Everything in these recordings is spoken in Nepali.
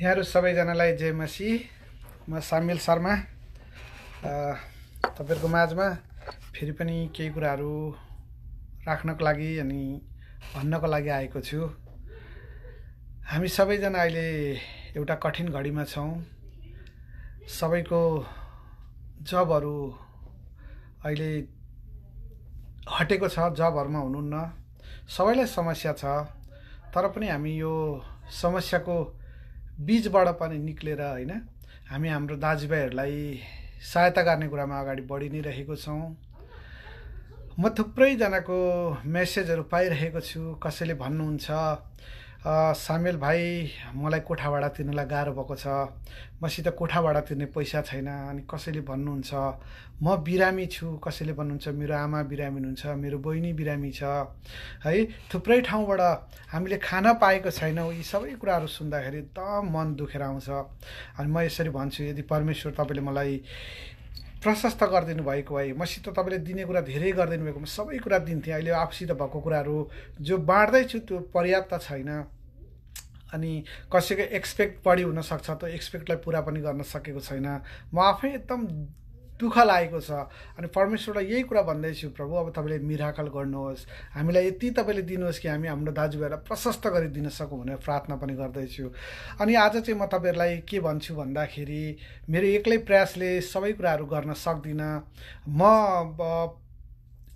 यहाँहरू सबैजनालाई जय मसी म सामेल शर्मा तपाईँहरूको माझमा फेरि पनि केही कुराहरू राख्नको लागि अनि भन्नको लागि आएको छु हामी सबैजना अहिले एउटा कठिन घडीमा छौँ सबैको जबहरू अहिले हटेको छ जबहरूमा हुनुहुन्न सबैलाई समस्या छ तर पनि हामी यो समस्याको बिचबाट पनि निक्लेर होइन हामी हाम्रो दाजुभाइहरूलाई सहायता गर्ने कुरामा अगाडि बढी नै रहेको छौँ म थुप्रैजनाको मेसेजहरू पाइरहेको छु कसैले भन्नुहुन्छ सामेल भाइ मलाई कोठा भाडा तिर्नलाई गाह्रो भएको छ मसित कोठा भाडा तिर्ने पैसा छैन अनि कसैले भन्नुहुन्छ म बिरामी छु कसैले भन्नुहुन्छ मेरो आमा बिरामी हुनुहुन्छ मेरो बहिनी बिरामी छ है थुप्रै ठाउँबाट हामीले खाना पाएको छैनौँ यी सबै कुराहरू सुन्दाखेरि एकदम मन दुखेर आउँछ अनि म यसरी भन्छु यदि परमेश्वर तपाईँले मलाई प्रशस्त गरिदिनु भएको भए मसित तपाईँले दिने कुरा धेरै गरिदिनु भएको म सबै कुरा दिन्थेँ अहिले आफूसित भएको कुराहरू जो बाँड्दैछु त्यो पर्याप्त छैन अनि कसैको एक्सपेक्ट बढी हुनसक्छ त्यो एक्सपेक्टलाई पुरा पनि गर्न सकेको छैन म आफै एकदम दुःख लागेको छ अनि परमेश्वरलाई यही कुरा भन्दैछु प्रभु अब तपाईँले मिराकल गर्नुहोस् हामीलाई यति तपाईँले दिनुहोस् कि हामी हाम्रो दाजुभाइलाई प्रशस्त गरिदिन सकौँ भनेर प्रार्थना पनि गर्दैछु अनि आज चाहिँ म तपाईँहरूलाई के भन्छु भन्दाखेरि मेरो एक्लै प्रयासले सबै कुराहरू गर्न सक्दिनँ म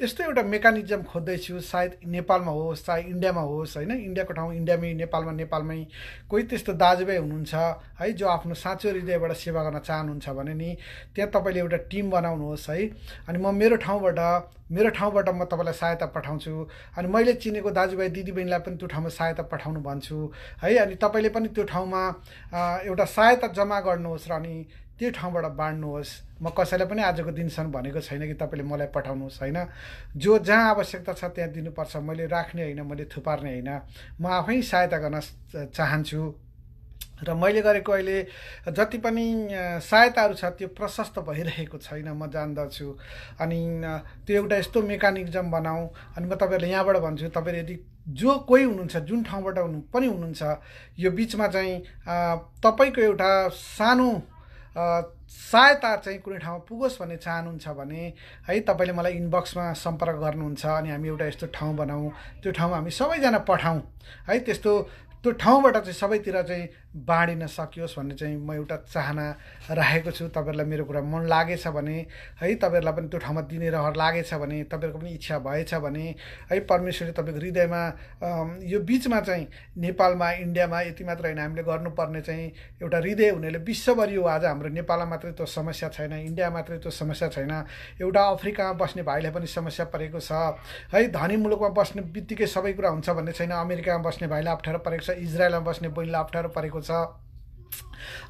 यस्तो एउटा मेकानिजम खोज्दैछु सायद नेपालमा होस् चाहे इन्डियामा होस् होइन इन्डियाको ठाउँ इन्डियामै नेपालमा नेपालमै कोही त्यस्तो दाजुभाइ हुनुहुन्छ है जो आफ्नो साँचो हृदयबाट सेवा गर्न चाहनुहुन्छ भने नि त्यहाँ तपाईँले एउटा टिम बनाउनुहोस् है अनि म मेरो ठाउँबाट मेरो ठाउँबाट म तपाईँलाई सहायता पठाउँछु अनि मैले चिनेको दाजुभाइ दिदीबहिनीलाई पनि त्यो ठाउँमा सहायता पठाउनु भन्छु है अनि तपाईँले पनि त्यो ठाउँमा एउटा सहायता जम्मा गर्नुहोस् र अनि त्यो ठाउँबाट बाँड्नुहोस् म कसैलाई पनि आजको दिनसम्म भनेको छैन कि तपाईँले मलाई पठाउनुहोस् होइन जो जहाँ आवश्यकता छ त्यहाँ दिनुपर्छ मैले राख्ने होइन मैले थुपार्ने होइन म आफै सहायता गर्न चाहन्छु र मैले गरेको अहिले जति पनि सहायताहरू छ त्यो प्रशस्त भइरहेको छैन म जान्दछु अनि त्यो एउटा यस्तो मेकानिजम बनाऊ अनि म तपाईँहरूले यहाँबाट भन्छु तपाईँहरू यदि जो कोही हुनुहुन्छ जुन ठाउँबाट पनि हुनुहुन्छ यो बिचमा चाहिँ तपाईँको एउटा सानो सहायता चाहिँ कुनै ठाउँमा पुगोस् भन्ने चाहनुहुन्छ भने है तपाईँले मलाई इनबक्समा सम्पर्क गर्नुहुन्छ अनि हामी एउटा यस्तो ठाउँ बनाउँ त्यो ठाउँमा हामी सबैजना पठाउँ है त्यस्तो त्यो ठाउँबाट चाहिँ सबैतिर चाहिँ बाँडिन सकियोस् भन्ने चाहिँ म एउटा चाहना राखेको छु तपाईँहरूलाई मेरो कुरा मन लागेछ भने है तपाईँहरूलाई पनि त्यो ठाउँमा दिने रहर लागेछ भने तपाईँहरूको पनि इच्छा भएछ भने है परमेश्वरले तपाईँको हृदयमा यो बिचमा चाहिँ नेपालमा इन्डियामा यति मात्र होइन हामीले गर्नुपर्ने चाहिँ एउटा हृदय हुनेले विश्वभरि हो आज हाम्रो नेपालमा मात्रै त्यो समस्या छैन इन्डिया मात्रै त्यो समस्या छैन एउटा अफ्रिकामा बस्ने भाइलाई पनि समस्या परेको छ है धनी मुलुकमा बस्ने बित्तिकै सबै कुरा हुन्छ भन्ने छैन अमेरिकामा बस्ने भाइलाई अप्ठ्यारो परेको छ इजरायलमा बस्ने बहिनीलाई अप्ठ्यारो परेको what's up.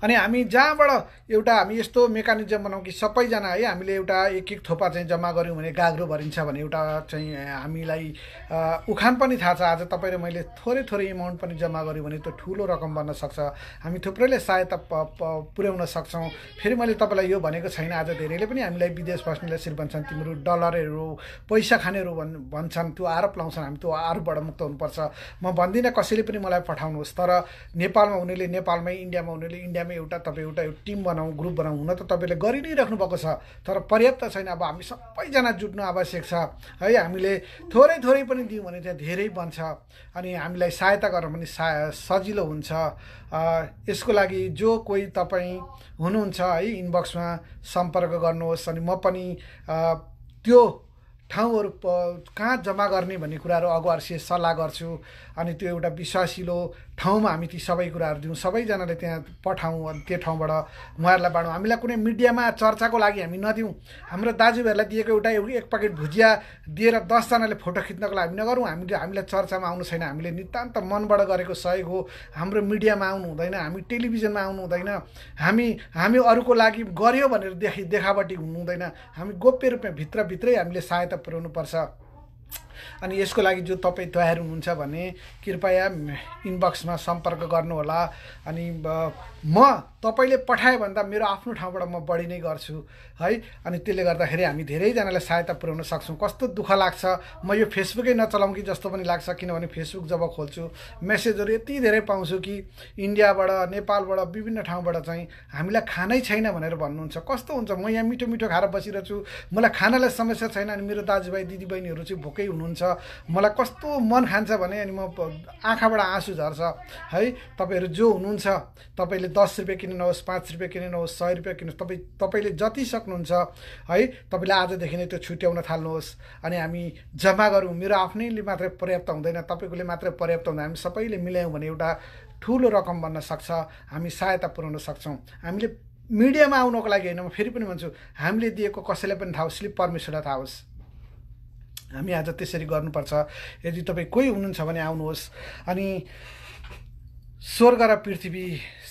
अनि हामी जहाँबाट एउटा हामी यस्तो मेकानिजम बनाउँ कि सबैजना है हामीले एउटा एक एक थोपा चाहिँ जम्मा गऱ्यौँ भने गाग्रो भरिन्छ भने एउटा चाहिँ हामीलाई उखान पनि थाहा छ आज तपाईँले मैले थोरै थोरै एमाउन्ट पनि जम्मा गऱ्यौँ भने त्यो ठुलो रकम बन्न सक्छ हामी थुप्रैले सहायता पुर्याउन सक्छौँ फेरि मैले तपाईँलाई यो भनेको छैन आज धेरैले पनि हामीलाई विदेश बस्नेलाई यसरी भन्छन् तिम्रो डलरहरू पैसा खानेहरू भन् भन्छन् त्यो आरोप लाउँछन् हामी त्यो आरोपबाट मुक्त हुनुपर्छ म भन्दिनँ कसैले पनि मलाई पठाउनुहोस् तर नेपालमा हुनेले नेपालमै इन्डियामा इन्डियामा हुनेले इन्डियामा एउटा तपाईँ एउटा टिम बनाऊ ग्रुप बनाऊ हुन त तपाईँले गरि नै राख्नु भएको छ तर पर्याप्त छैन अब हामी सबैजना जुट्नु आवश्यक छ है हामीले थोरै थोरै पनि दियौँ भने त्यहाँ धेरै बन्छ अनि हामीलाई सहायता गर्न पनि सा सजिलो हुन्छ यसको लागि जो कोही तपाईँ हुनुहुन्छ है इनबक्समा सम्पर्क गर्नुहोस् अनि म पनि त्यो ठाउँहरू प कहाँ जम्मा गर्ने भन्ने कुराहरू से सल्लाह गर्छु अनि त्यो एउटा विश्वासिलो ठाउँमा हामी ती सबै कुराहरू दिउँ सबैजनाले त्यहाँ पठाउँ अनि त्यो ठाउँबाट उहाँहरूलाई बाँडौँ हामीलाई कुनै मिडियामा चर्चाको लागि हामी नदिउँ हाम्रो दाजुभाइहरूलाई दिएको एउटा एक प्याकेट भुजिया दिएर दसजनाले फोटो खिच्नको लागि हामी नगरौँ हामीले हामीलाई चर्चामा आउनु छैन हामीले नितान्त मनबाट गरेको सहयोग हो हाम्रो मिडियामा आउनु हुँदैन हामी टेलिभिजनमा आउनु हुँदैन हामी हामी अरूको लागि गऱ्यो भनेर देखि देखावटी हुनु हुँदैन हामी गोप्य रूपमा भित्रभित्रै हामीले सहायता पर्छ अनि यसको लागि जो तपाईँ तयार हुनुहुन्छ भने कृपया इनबक्समा सम्पर्क गर्नुहोला अनि म तपाईँले पठायो भन्दा मेरो आफ्नो ठाउँबाट म बढी नै गर्छु है अनि त्यसले गर्दाखेरि हामी धेरैजनालाई सहायता पुर्याउन सक्छौँ कस्तो दुःख लाग्छ म यो फेसबुकै नचलाउँ कि जस्तो पनि लाग्छ किनभने फेसबुक जब खोल्छु मेसेजहरू यति धेरै पाउँछु कि इन्डियाबाट नेपालबाट विभिन्न ठाउँबाट चाहिँ हामीलाई खानै छैन भनेर भन्नुहुन्छ कस्तो हुन्छ म यहाँ मिठो मिठो खाएर बसिरहेछु मलाई खानालाई समस्या छैन अनि मेरो दाजुभाइ दिदीबहिनीहरू चाहिँ भोकै हुनुहुन्छ मलाई कस्तो मन खान्छ भने अनि म आँखाबाट आँसु झर्छ है तपाईँहरू जो हुनुहुन्छ तपाईँले तपाईँले दस रुपियाँ किनिनुहोस् पाँच रुपियाँ किनिनुहोस् सय रुपियाँ किन्नुहोस् तपाईँ तपाईँले जति सक्नुहुन्छ है तपाईँले आजदेखि नै त्यो छुट्याउन थाल्नुहोस् अनि हामी जम्मा गरौँ मेरो आफ्नैले मात्रै पर्याप्त हुँदैन तपाईँकोले मात्रै पर्याप्त हुँदैन हामी सबैले मिलायौँ भने एउटा ठुलो रकम बन्न सक्छ हामी सहायता पुर्याउन सक्छौँ हामीले मिडियामा आउनको लागि होइन म फेरि पनि भन्छु हामीले दिएको कसैलाई पनि थाहा होस् स्लिप परमेश्वरलाई थाहा होस् हामी आज त्यसरी गर्नुपर्छ यदि तपाईँ कोही हुनुहुन्छ भने आउनुहोस् अनि स्वर्ग र पृथ्वी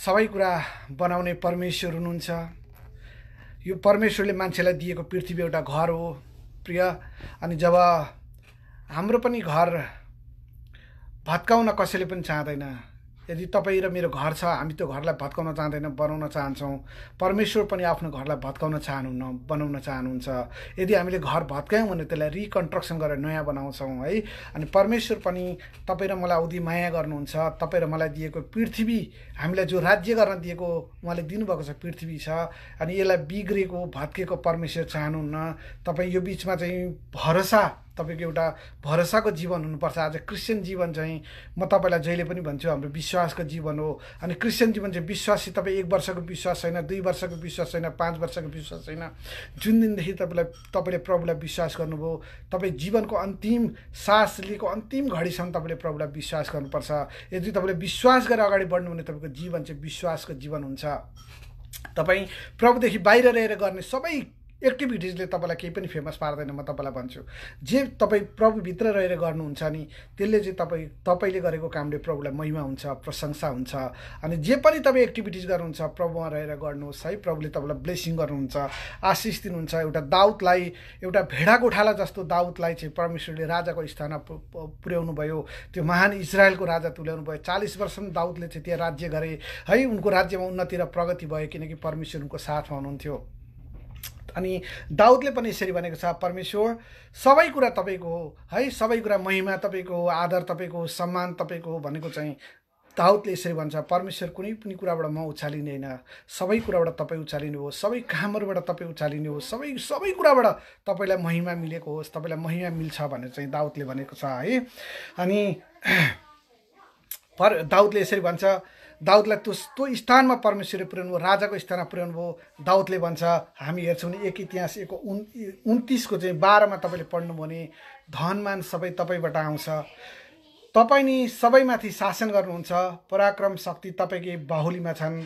सबै कुरा बनाउने परमेश्वर हुनुहुन्छ यो परमेश्वरले मान्छेलाई दिएको पृथ्वी एउटा घर हो प्रिय अनि जब हाम्रो पनि घर भत्काउन कसैले पनि चाहँदैन यदि तपाईँ र मेरो घर छ हामी त्यो घरलाई भत्काउन चाहँदैनौँ बनाउन चाहन्छौँ परमेश्वर पनि आफ्नो घरलाई भत्काउन चाहनुहुन्न बनाउन चाहनुहुन्छ यदि हामीले घर भत्कायौँ भने त्यसलाई रिकन्स्ट्रक्सन गरेर नयाँ बनाउँछौँ है अनि परमेश्वर पनि तपाईँ र मलाई औधी माया गर्नुहुन्छ तपाईँ र मलाई दिएको पृथ्वी हामीलाई जो राज्य गर्न दिएको उहाँले दिनुभएको छ पृथ्वी छ अनि यसलाई बिग्रेको भत्किएको परमेश्वर चाहनुहुन्न तपाईँ यो बिचमा चाहिँ भरोसा तपाईँको एउटा भरोसाको जीवन हुनुपर्छ आज क्रिस्चियन जीवन चाहिँ म तपाईँलाई जहिले पनि भन्छु हाम्रो विश्वासको जीवन हो अनि क्रिस्चियन जीवन चाहिँ विश्वासी तपाईँ एक वर्षको विश्वास छैन दुई वर्षको विश्वास छैन पाँच वर्षको विश्वास छैन जुन दिनदेखि तपाईँलाई तपाईँले प्रभुलाई विश्वास गर्नुभयो तपाईँ जीवनको अन्तिम सास लिएको अन्तिम घडीसम्म तपाईँले प्रभुलाई विश्वास गर्नुपर्छ यदि तपाईँले विश्वास गरेर अगाडि बढ्नु भने तपाईँको जीवन चाहिँ विश्वासको जीवन हुन्छ तपाईँ प्रभुदेखि बाहिर रहेर गर्ने सबै एक्टिभिटिजले तपाईँलाई केही पनि फेमस पार्दैन म तपाईँलाई भन्छु जे तपाईँ प्रभुभित्र रहेर गर्नुहुन्छ नि त्यसले चाहिँ तपाईँ तपाईँले गरेको कामले प्रभुलाई महिमा हुन्छ प्रशंसा हुन्छ अनि जे पनि तपाईँ एक्टिभिटिज गर्नुहुन्छ प्रभुमा रहेर गर्नुहोस् है प्रभुले तपाईँलाई ब्लेसिङ गर्नुहुन्छ आशिष दिनुहुन्छ एउटा दाउतलाई एउटा भेडा गोठाला जस्तो दाउतलाई चाहिँ परमेश्वरले राजाको स्थानमा पुर्याउनु भयो त्यो महान इजरायलको राजा तुल्याउनु भयो चालिस वर्षमा दाउदले चाहिँ त्यहाँ राज्य गरे है उनको राज्यमा उन्नति र प्रगति भयो किनकि परमेश्वर उनको साथमा हुनुहुन्थ्यो अनि दाउदले पनि यसरी भनेको छ परमेश्वर सबै कुरा तपाईँको हो है सबै कुरा महिमा तपाईँको हो आदर तपाईँको हो सम्मान तपाईँको हो भनेको चाहिँ दाउदले यसरी भन्छ परमेश्वर कुनै पनि कुराबाट म होइन सबै कुराबाट तपाईँ उचालिनु होस् सबै कामहरूबाट तपाईँ उचालिने होस् सबै सबै कुराबाट तपाईँलाई महिमा मिलेको होस् तपाईँलाई महिमा मिल्छ भनेर चाहिँ दाउदले भनेको छ है अनि पर दाउदले यसरी भन्छ दाउदलाई त्यो स्थानमा परमेश्वरले पुर्याउनु भयो राजाको स्थानमा पुर्याउनु भयो दाउदले भन्छ हामी हेर्छौँ भने एक इतिहास एक उन् उन्तिसको चाहिँ बाह्रमा तपाईँले पढ्नु भने धनमान सबै तपाईँबाट आउँछ तपाईँ नि सबैमाथि शासन गर्नुहुन्छ पराक्रम शक्ति तपाईँकै बाहुलीमा छन्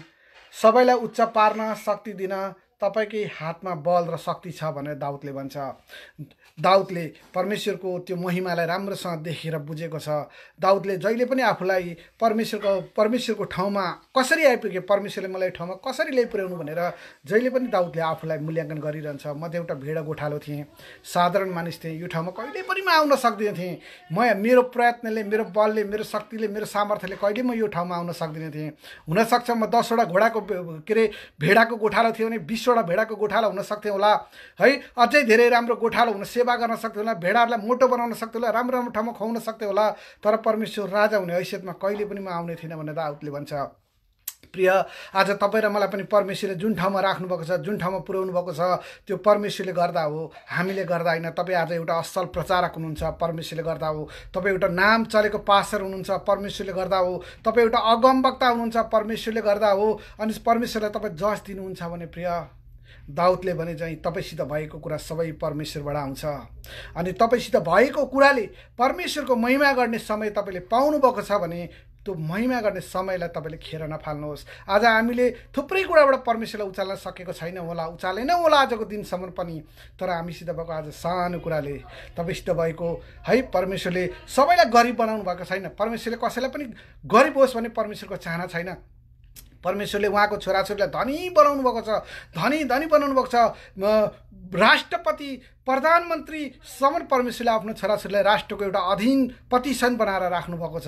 सबैलाई उच्च पार्न शक्ति दिन तपाईँकै हातमा बल र शक्ति छ भनेर दाउदले भन्छ दाउदले परमेश्वरको त्यो महिमालाई राम्रोसँग देखेर बुझेको छ दाउदले जहिले पनि आफूलाई परमेश्वरको परमेश्वरको ठाउँमा कसरी आइपुगे परमेश्वरले मलाई ठाउँमा कसरी ल्याइपुर्याउनु भनेर जहिले पनि दाउदले आफूलाई मूल्याङ्कन गरिरहन्छ म त एउटा भिड गोठालो थिएँ साधारण मानिस थिएँ यो ठाउँमा कहिले पनि म आउन सक्दिनँ थिएँ म मेरो प्रयत्नले मेरो बलले मेरो शक्तिले मेरो सामर्थ्यले कहिले म यो ठाउँमा आउन सक्दिनँ थिएँ हुनसक्छ म दसवटा घोडाको के अरे भेडाको गोठालो थिएँ भने बिसवटा बिसवटा भेडाको गोठाला हुन सक्थ्यो होला है अझै धेरै राम्रो गोठालो हुन सेवा गर्न सक्थ्यो होला भेडाहरूलाई मोटो बनाउन सक्थ्यो होला राम्रो राम्रो ठाउँमा खुवाउन सक्थ्यो होला तर परमेश्वर राजा हुने हैसियतमा कहिले पनि म आउने थिइनँ भनेर राउतले भन्छ प्रिय आज तपाईँ र मलाई पनि परमेश्वरले जुन ठाउँमा राख्नुभएको छ जुन ठाउँमा पुर्याउनु भएको छ त्यो परमेश्वरले गर्दा हो हामीले गर्दा होइन तपाईँ आज एउटा असल प्रचारक हुनुहुन्छ परमेश्वरले गर्दा हो तपाईँ एउटा नाम चलेको पासर हुनुहुन्छ परमेश्वरले गर्दा हो तपाईँ एउटा अगमवक्ता हुनुहुन्छ परमेश्वरले गर्दा हो अनि परमेश्वरलाई तपाईँ जस दिनुहुन्छ भने प्रिय दाउदले भने चाहिँ तपाईँसित भएको कुरा सबै परमेश्वरबाट आउँछ अनि तपाईँसित भएको कुराले परमेश्वरको महिमा गर्ने समय तपाईँले पाउनुभएको छ भने त्यो महिमा गर्ने समयलाई तपाईँले खेर नफाल्नुहोस् आज हामीले थुप्रै कुराबाट परमेश्वरलाई उचाल्न सकेको छैन होला उचालेन होला आजको दिनसम्म पनि तर हामीसित भएको आज सानो कुराले तपाईँसित भएको है परमेश्वरले सबैलाई गरिब बनाउनु भएको छैन परमेश्वरले कसैलाई पनि गरिब होस् भने परमेश्वरको चाहना छैन परमेश्वरले उहाँको छोराछोरीलाई धनी बनाउनु भएको छ धनी धनी बनाउनु भएको छ राष्ट्रपति प्रधानमन्त्री समन परमेश्वरले आफ्नो छोराछोरीलाई राष्ट्रको एउटा अधीन पतिसन बनाएर राख्नुभएको छ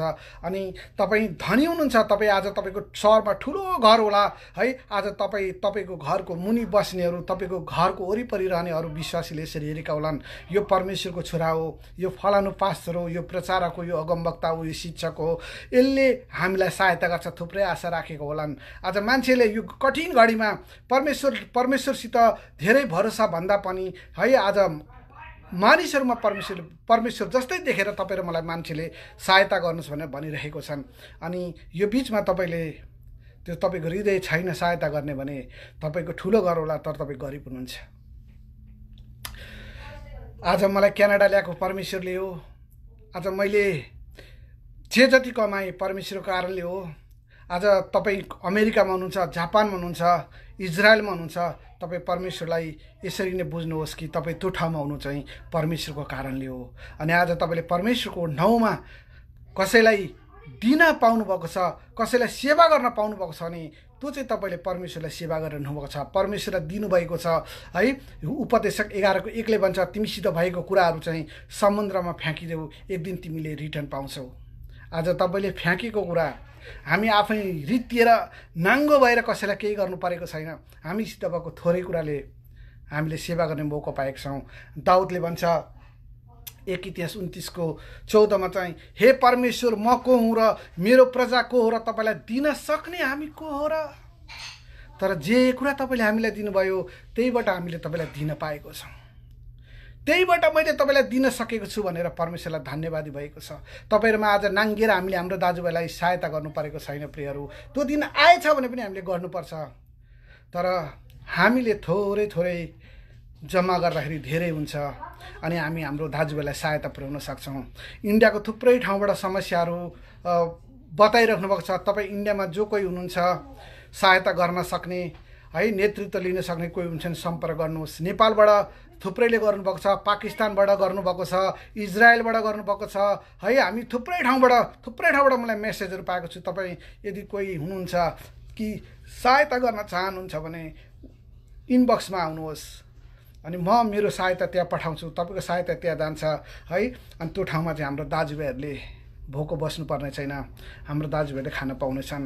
अनि तपाईँ धनी हुनुहुन्छ तपाईँ आज तपाईँको सहरमा ठुलो घर होला है आज तपाईँ तपाईँको घरको मुनि बस्नेहरू तपाईँको घरको वरिपरि रहनेहरू विश्वासीले यसरी हेरेका होलान् यो परमेश्वरको छोरा हो यो फलानु पास्तर हो यो प्रचारक हो यो अगमवक्ता हो यो शिक्षक हो यसले हामीलाई सहायता गर्छ थुप्रै आशा राखेको होलान् आज मान्छेले यो कठिन घडीमा परमेश्वर परमेश्वरसित धेरै भरोसा भन्दा पनि है आज मानिसहरूमा परमेश्वर परमेश्वर जस्तै देखेर तपाईँ र मलाई मान्छेले सहायता गर्नुहोस् भनेर भनिरहेको छन् अनि यो बिचमा तपाईँले त्यो तपाईँको हृदय छैन सहायता गर्ने भने तपाईँको ठुलो घर होला तर तपाईँ गरिब हुनुहुन्छ आज मलाई क्यानाडा ल्याएको परमेश्वरले हो आज मैले जे जति कमाएँ परमेश्वरको कारणले हो आज तपाईँ अमेरिकामा हुनुहुन्छ जापानमा हुनुहुन्छ इजरायलमा हुनुहुन्छ तपाईँ परमेश्वरलाई यसरी नै बुझ्नुहोस् कि तपाईँ त्यो ठाउँमा हुनु चाहिँ परमेश्वरको कारणले हो अनि आज तपाईँले परमेश्वरको नाउँमा कसैलाई दिन पाउनुभएको छ कसैलाई सेवा गर्न पाउनुभएको छ भने त्यो चाहिँ तपाईँले परमेश्वरलाई सेवा गरिरहनुभएको छ परमेश्वरलाई दिनुभएको छ है उपदेशक एघारको एकले भन्छ तिमीसित भएको कुराहरू चाहिँ समुद्रमा फ्याँकिदेऊ एक दिन तिमीले रिटर्न पाउँछौ आज तपाईँले फ्याँकेको कुरा हामी आफै रित्तिएर नाङ्गो भएर कसैलाई केही गर्नु परेको छैन हामीसित भएको थोरै कुराले हामीले सेवा गर्ने मौका पाएका छौँ दाउदले भन्छ एक इतिहास उन्तिसको चौधमा चाहिँ हे परमेश्वर म को हुँ र मेरो प्रजा को हो र तपाईँलाई दिन सक्ने हामी को हो र तर जे कुरा तपाईँले हामीलाई दिनुभयो त्यहीबाट हामीले तपाईँलाई दिन पाएको छौँ त्यहीबाट मैले तपाईँलाई दिन सकेको छु भनेर परमेश्वरलाई धन्यवादी भएको छ तपाईँहरूमा आज नाङ्गिएर हामीले हाम्रो दाजुभाइलाई सहायता गर्नु परेको छैन प्रियहरू त्यो दिन आएछ भने पनि हामीले गर्नुपर्छ तर हामीले थोरै थोरै जम्मा गर्दाखेरि धेरै हुन्छ अनि हामी हाम्रो दाजुभाइलाई सहायता पुर्याउन सक्छौँ इन्डियाको थुप्रै ठाउँबाट समस्याहरू बताइराख्नु भएको छ तपाईँ इन्डियामा जो कोही हुनुहुन्छ सहायता गर्न सक्ने है नेतृत्व लिन सक्ने कोही हुन्छन् सम्पर्क गर्नुहोस् नेपालबाट थुप्रैले गर्नुभएको छ पाकिस्तानबाट गर्नुभएको छ इजरायलबाट गर्नुभएको छ है हामी थुप्रै ठाउँबाट थुप्रै ठाउँबाट मलाई मेसेजहरू पाएको छु तपाईँ यदि कोही हुनुहुन्छ कि सहायता गर्न चाहनुहुन्छ भने इनबक्समा आउनुहोस् अनि म मेरो सहायता त्यहाँ पठाउँछु तपाईँको सहायता त्यहाँ जान्छ है अनि त्यो ठाउँमा चाहिँ हाम्रो दाजुभाइहरूले भोको बस्नुपर्ने छैन हाम्रो दाजुभाइले खान पाउनेछन्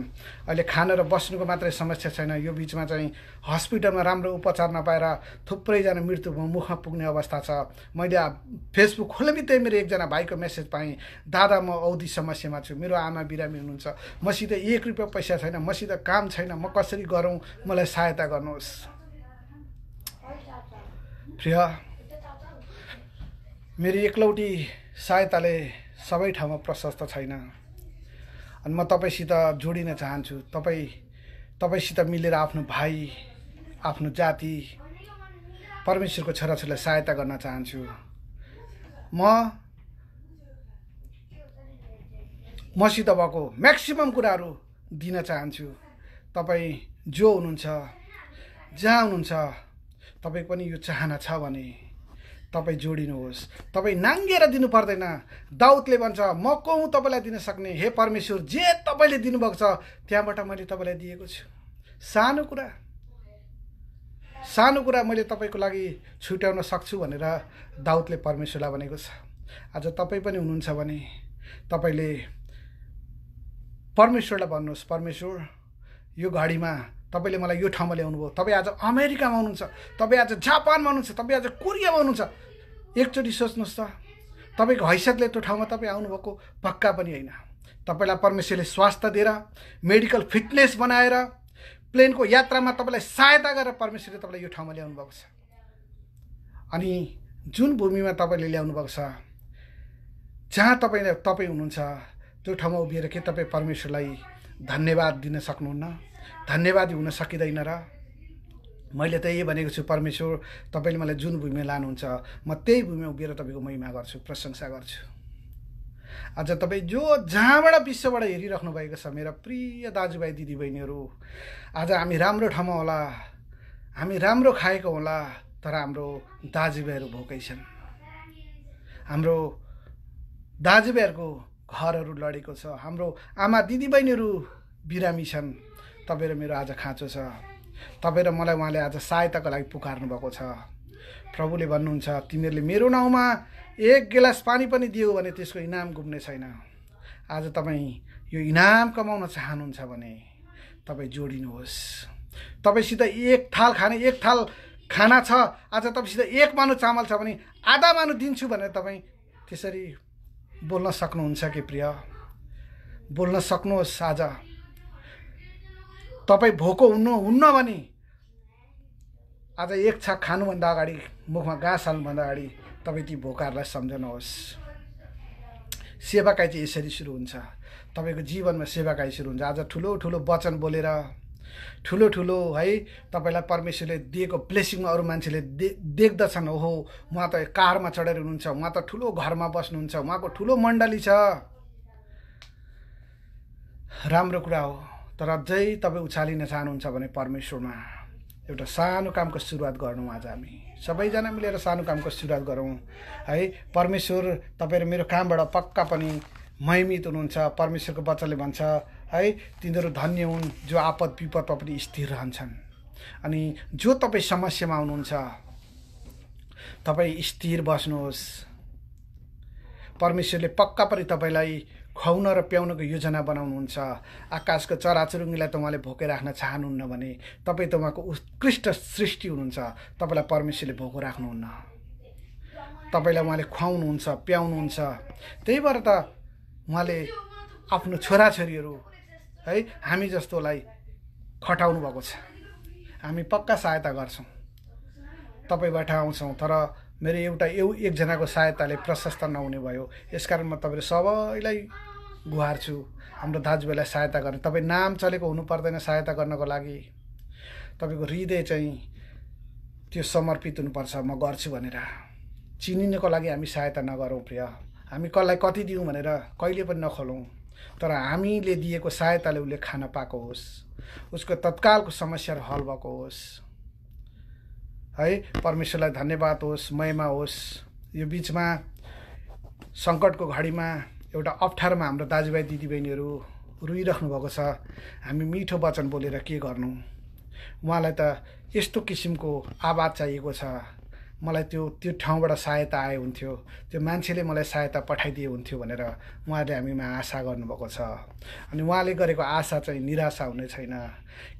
अहिले खान र बस्नुको मात्रै समस्या छैन यो बिचमा चाहिँ हस्पिटलमा राम्रो उपचार नपाएर थुप्रैजना मृत्यु मुखमा पुग्ने अवस्था छ मैले फेसबुक खोले बित्तै मेरो एकजना भाइको मेसेज पाएँ दादा म औधी समस्यामा छु मेरो आमा बिरामी हुनुहुन्छ मसित एक रुपियाँ पैसा छैन मसित काम छैन म कसरी गरौँ मलाई सहायता गर्नुहोस् प्रिय मेरो एकलौटी सहायताले सबै ठाउँमा प्रशस्त छैन अनि म तपाईँसित जोडिन चाहन्छु तपाईँ तपाईँसित मिलेर आफ्नो भाइ आफ्नो जाति परमेश्वरको छोराछोरीलाई सहायता गर्न चाहन्छु म मसित भएको म्याक्सिमम् कुराहरू दिन चाहन्छु तपाईँ जो हुनुहुन्छ जहाँ हुनुहुन्छ तपाईँको पनि यो चाहना छ भने तपाईँ जोडिनुहोस् तपाईँ नाङ्गेर दिनु पर्दैन दाउदले भन्छ म को हुँ तपाईँलाई दिन सक्ने हे परमेश्वर जे तपाईँले दिनुभएको छ त्यहाँबाट मैले तपाईँलाई दिएको छु सानो कुरा सानो कुरा मैले तपाईँको लागि छुट्याउन सक्छु भनेर दाउदले परमेश्वरलाई भनेको छ आज तपाईँ पनि हुनुहुन्छ भने तपाईँले परमेश्वरलाई भन्नुहोस् परमेश्वर यो घडीमा तपाईँले मलाई यो ठाउँमा ल्याउनुभयो तपाईँ आज अमेरिकामा हुनुहुन्छ तपाईँ आज जापानमा हुनुहुन्छ तपाईँ आज कोरियामा हुनुहुन्छ एकचोटि सोच्नुहोस् त तपाईँको हैसियतले त्यो ठाउँमा तपाईँ आउनुभएको पक्का पनि होइन तपाईँलाई परमेश्वरले स्वास्थ्य दिएर मेडिकल फिटनेस बनाएर प्लेनको यात्रामा तपाईँलाई सहायता गरेर परमेश्वरले तपाईँलाई यो ठाउँमा ल्याउनु भएको छ अनि जुन भूमिमा तपाईँले ल्याउनु भएको छ जहाँ तपाईँले तपाईँ हुनुहुन्छ त्यो ठाउँमा उभिएर के तपाईँ परमेश्वरलाई धन्यवाद दिन सक्नुहुन्न धन्यवादी हुन सकिँदैन र मैले त यही भनेको छु परमेश्वर तपाईँले मलाई जुन भूमिमा लानुहुन्छ म त्यही भूमिमा उभिएर तपाईँको महिमा गर्छु प्रशंसा गर्छु आज तपाईँ जो जहाँबाट विश्वबाट हेरिराख्नु भएको छ मेरा प्रिय दाजुभाइ दिदीबहिनीहरू आज हामी राम्रो ठाउँमा होला हामी राम्रो खाएको होला तर हाम्रो दाजुभाइहरू भोकै छन् हाम्रो दाजुभाइहरूको घरहरू लडेको छ हाम्रो आमा दिदीबहिनीहरू बिरामी छन् तपाईँ मेरो आज खाँचो छ तपाईँ र मलाई उहाँले आज सहायताको लागि पुकार्नु भएको छ प्रभुले भन्नुहुन्छ तिमीहरूले मेरो नाउँमा एक गिलास पानी पनि दियो भने त्यसको इनाम घुम्ने छैन आज तपाईँ यो इनाम कमाउन चाहनुहुन्छ भने तपाईँ जोडिनुहोस् तपाईँसित एक थाल खाने एक थाल खाना छ आज तपाईँसित एक मानु चामल छ भने आधा मानु दिन्छु भनेर तपाईँ त्यसरी बोल्न सक्नुहुन्छ कि प्रिय बोल्न सक्नुहोस् आज तपाईँ भोको हुनु हुन्न भने आज एक छाक खानुभन्दा अगाडि मुखमा घाँस हाल्नुभन्दा अगाडि तपाईँ ती भोकाहरूलाई सम्झनुहोस् सेवाकाई चाहिँ यसरी सुरु हुन्छ तपाईँको जीवनमा सेवाकाई सुरु हुन्छ आज ठुलो ठुलो वचन बोलेर ठुलो ठुलो है तपाईँलाई परमेश्वरले दिएको ब्लेसिङमा अरू मान्छेले दे देख्दछन् ओहो उहाँ त कारमा चढेर हुनुहुन्छ उहाँ त ठुलो घरमा बस्नुहुन्छ उहाँको ठुलो मण्डली छ राम्रो कुरा हो तर अझै तपाईँ उछालिन चाहनुहुन्छ भने परमेश्वरमा एउटा सानो कामको सुरुवात गरौँ आज हामी सबैजना मिलेर सानो कामको सुरुवात गरौँ है परमेश्वर तपाईँहरू मेरो कामबाट पक्का पनि महिमित हुनुहुन्छ परमेश्वरको बच्चाले भन्छ है तिनीहरू धन्य हुन् जो आपद विपदमा पनि स्थिर रहन्छन् अनि जो तपाईँ समस्यामा हुनुहुन्छ तपाईँ स्थिर बस्नुहोस् परमेश्वरले पक्का पनि तपाईँलाई खुवाउन र प्याउनको योजना बनाउनुहुन्छ आकाशको चराचुरुङ्गीलाई त उहाँले भोकै राख्न चाहनुहुन्न भने तपाईँ त उहाँको उत्कृष्ट सृष्टि हुनुहुन्छ तपाईँलाई परमेश्वरले भोको राख्नुहुन्न तपाईँलाई उहाँले खुवाउनुहुन्छ प्याउनुहुन्छ त्यही भएर त उहाँले आफ्नो छोराछोरीहरू है हामी जस्तोलाई खटाउनु भएको छ हामी पक्का सहायता गर्छौँ तपाईँबाट आउँछौँ तर मेरो एउटा एउ एकजनाको सहायताले प्रशस्त नहुने भयो यसकारण म तपाईँले सबैलाई गुहार्छु हाम्रो दाजुभाइलाई सहायता गर्ने तपाईँ नाम चलेको हुनु पर्दैन सहायता गर्नको लागि तपाईँको हृदय चाहिँ त्यो समर्पित हुनुपर्छ म गर्छु भनेर चिनिनको लागि हामी सहायता नगरौँ प्रिय हामी कसलाई कति दिउँ भनेर कहिले पनि नखोलौँ तर हामीले दिएको सहायताले उसले खान पाएको होस् उसको तत्कालको समस्याहरू हल भएको होस् है परमेश्वरलाई धन्यवाद होस् मयमा होस् यो बिचमा सङ्कटको घडीमा एउटा अप्ठ्यारोमा हाम्रो दाजुभाइ दिदीबहिनीहरू रुइराख्नु भएको छ हामी मिठो वचन बोलेर के गर्नु उहाँलाई त यस्तो किसिमको आवाज चाहिएको छ मलाई त्यो त्यो ठाउँबाट सहायता आए हुन्थ्यो त्यो मान्छेले मलाई सहायता पठाइदिए हुन्थ्यो भनेर उहाँले हामीमा आशा गर्नुभएको छ अनि उहाँले गरेको आशा चाहिँ निराशा हुने छैन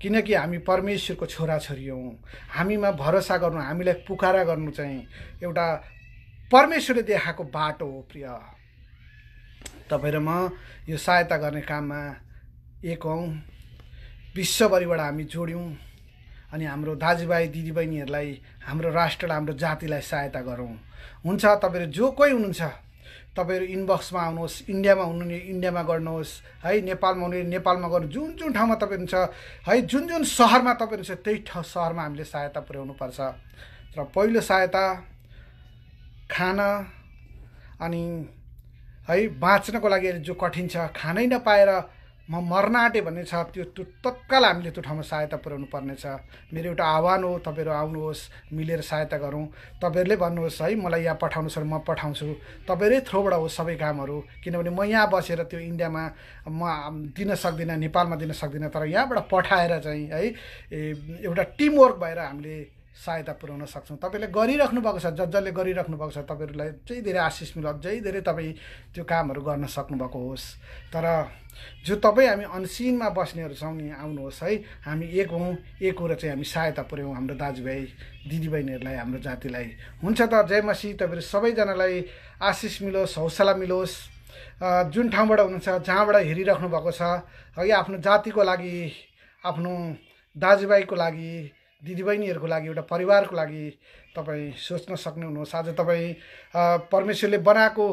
किनकि हामी परमेश्वरको छोराछोरी हौँ हामीमा भरोसा गर्नु हामीलाई पुकारा गर्नु चाहिँ एउटा परमेश्वरले देखाएको बाटो हो प्रिय तपाईँ र म यो सहायता गर्ने काममा एक हौँ विश्वभरिबाट हामी जोड्यौँ अनि हाम्रो दाजुभाइ दिदीबहिनीहरूलाई हाम्रो राष्ट्रलाई हाम्रो जातिलाई सहायता गरौँ हुन्छ तपाईँहरू जो कोही हुनुहुन्छ तपाईँहरू इनबक्समा आउनुहोस् इन्डियामा हुनुहुने इन्डियामा गर्नुहोस् है नेपालमा हुनु नेपालमा गर्नु जुन जुन ठाउँमा तपाईँ हुन्छ है जुन जुन सहरमा तपाईँ छ त्यही ठाउँ सहरमा हामीले सहायता पुर्याउनुपर्छ र पहिलो सहायता खाना अनि है बाँच्नको लागि अहिले जो कठिन छ खानै नपाएर म मर्न आँटेँ भन्ने छ त्यो त्यो तत्काल हामीले त्यो ठाउँमा सहायता पुर्याउनु पर्नेछ मेरो एउटा आह्वान हो तपाईँहरू आउनुहोस् मिलेर सहायता गरौँ तपाईँहरूले भन्नुहोस् है मलाई यहाँ पठाउनु भने म पठाउँछु तपाईँहरूकै थ्रोबाट होस् सबै कामहरू किनभने म यहाँ बसेर त्यो इन्डियामा म दिन सक्दिनँ नेपालमा दिन सक्दिनँ तर यहाँबाट पठाएर चाहिँ है एउटा टिमवर्क भएर हामीले सहायता पुर्याउन सक्छौँ तपाईँले गरिराख्नु भएको छ जस जसले गरिराख्नु भएको छ तपाईँहरूलाई अझै धेरै आशिष मिल अझै धेरै तपाईँ त्यो कामहरू गर्न सक्नुभएको होस् तर जो तपाईँ हामी अनसिनमा बस्नेहरू छौँ नि आउनुहोस् है हामी एक हौँ एक र चाहिँ हामी सहायता पुऱ्याउँ हाम्रो दाजुभाइ दिदीबहिनीहरूलाई हाम्रो जातिलाई हुन्छ त जय मसी तपाईँहरू सबैजनालाई आशिष मिलोस् हौसला मिलोस् जुन ठाउँबाट हुनुहुन्छ जहाँबाट हेरिराख्नु भएको छ है आफ्नो जातिको लागि आफ्नो दाजुभाइको लागि दिदीबहिनीहरूको लागि एउटा परिवारको लागि तपाईँ सोच्न सक्नुहुनुहोस् आज तपाईँ परमेश्वरले बनाएको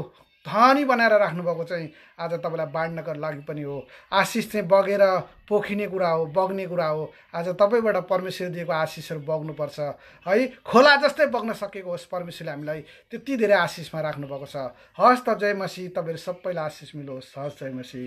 धनी बनाएर राख्नुभएको चाहिँ आज तपाईँलाई बाँड्नको लागि पनि हो आशिष चाहिँ बगेर पोखिने कुरा हो बग्ने कुरा हो आज तपाईँबाट परमेश्वर दिएको आशिषहरू बग्नुपर्छ है खोला जस्तै बग्न सकेको होस् परमेश्वरले हामीलाई त्यति धेरै आशिषमा राख्नुभएको छ हस् त जय मसी तपाईँहरू सबैलाई आशिष मिलोस् हस् जय मसी